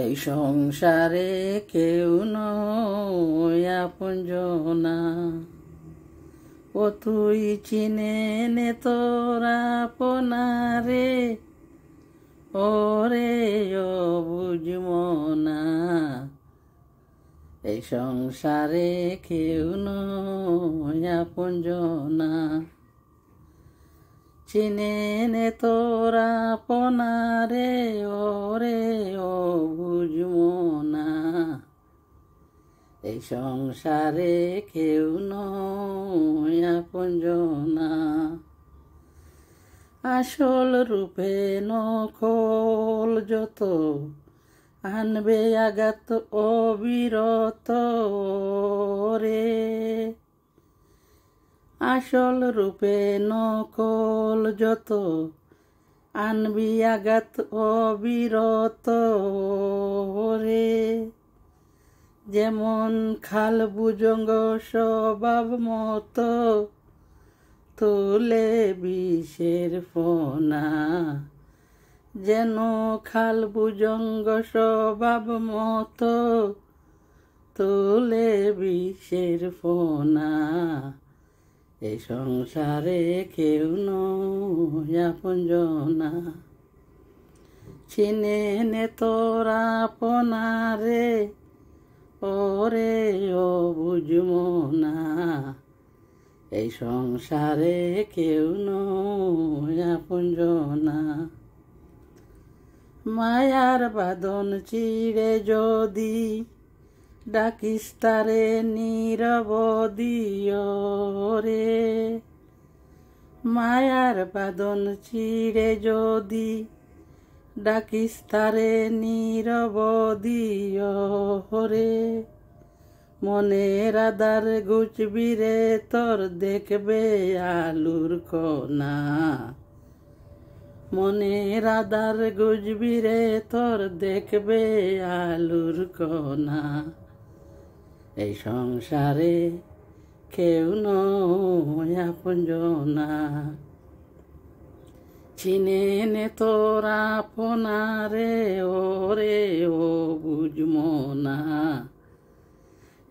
এই সংসারে কেউ নয়না ও তুই চিনে নে তোরা পোনারে ওরে ও বুঝমনা এই সংসারে কেউ নয়না চিনে নে তোরা পনারে ওরে ও না এই সংসারে কেউ না আসল রূপে নখোল যত আনবে আগাত অবিরত রে আসল রূপে নকল যত আনবি আঘাত অবিরত রে যেমন খাল বুজঙ্গ স্বভাব মত তুলে বিষের ফোনা যেন খাল বুজঙ্গ স্বভাব মত তুলে বিষের ফোনা এই সংসারে কেউ নজনা চিনে নে তোরা পনারে ওরে ও না এই সংসারে কেউ নজনা মায়ার বাদন চিড়ে যদি ডাকিস তারে নীরব দিও রে মায়ার বাদন চিড়ে যদি ডাকিস তারে নীরব দিও রে মনের আদার গুচবি রে তোর দেখবে আলুর কণা মনের আদার গুজবি রে তোর দেখবে আলুর কণা এই সংসারে কেউ নপঞ্জনা চিনে নে তোরা পোনারে ওরে ও না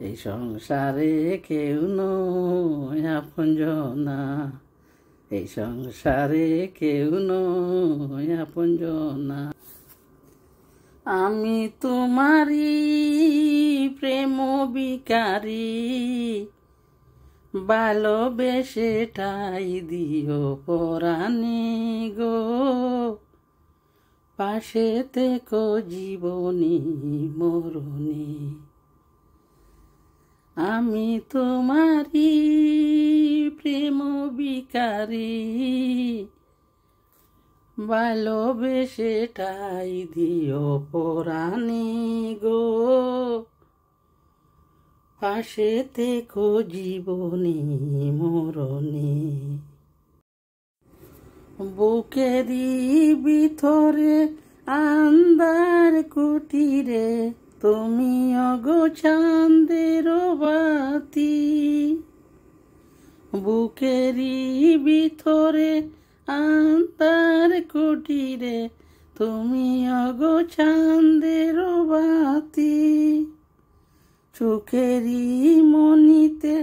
এই সংসারে কেউ নপঞ্জনা এই সংসারে কেউ নপঞ্জনা আমি তোমারি প্রেম বিকারি ভালোবেসে ঠাই দিও পরাণে গো পাশে তেকো জীবনী মরণে আমি তোমারি প্রেম বিকারী ভালোবেসে ঠাই দিও পরাণে গো পাশে থেকো জীবনে মরণে বুকে দিবি থরে আন্দার কুটিরে তুমি অগো চান্দের বাতি বুকেরি ভিতরে আন্তার কুটিরে তুমি অগো চান্দের বাতি চোখেরই মনিতে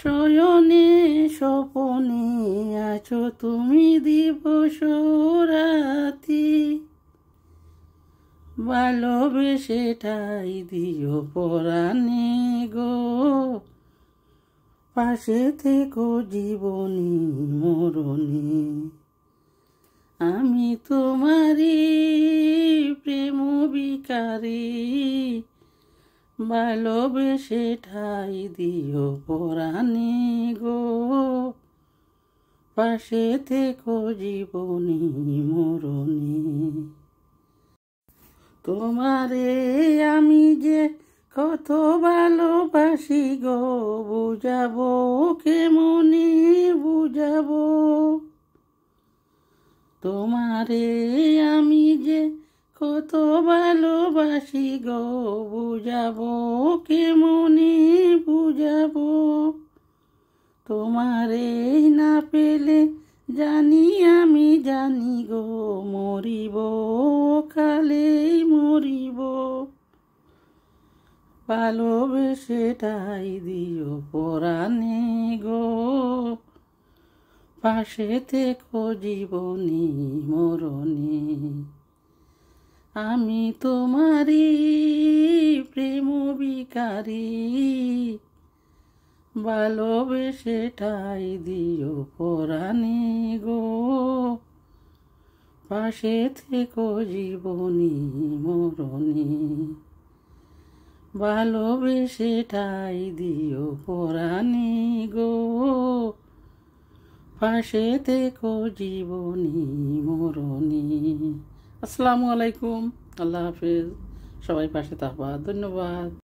শয়নে স্বপনে আছো তুমি দিবস রাতি ভালোবেসে ঠাই দিও পরাণে গো পাশে থেকো জীবনী মরণী আমি তোমারি প্রেম বিকারী ভালোবেসে ঠাই দিও পরাণে গো পাশে থেকো জীবনী মরণী তোমারে আমি কত ভালোবাসি গো বুঝাবো মনে বুঝাবো তোমারে আমি যে কত ভালোবাসি গো বুঝাবো মনে বুঝাবো তোমারে না পেলে জানি আমি জানি গো মরিব কালেই মরিব ভালোবেসে ঠাই দিও পরাণে গো পাশে থেকো জীবনী মরণে আমি তোমারি প্রেম বিকারী ভালোবেসে ঠাই দিও পরাণে গো পাশে থেকো জীবনী মরণী ভালোবেসে ঠাই দিও পরাণী গো পাশে দেখো জীবনী মরণী আসসালামু আলাইকুম আল্লাহ হাফেজ সবাই পাশে থাকবা ধন্যবাদ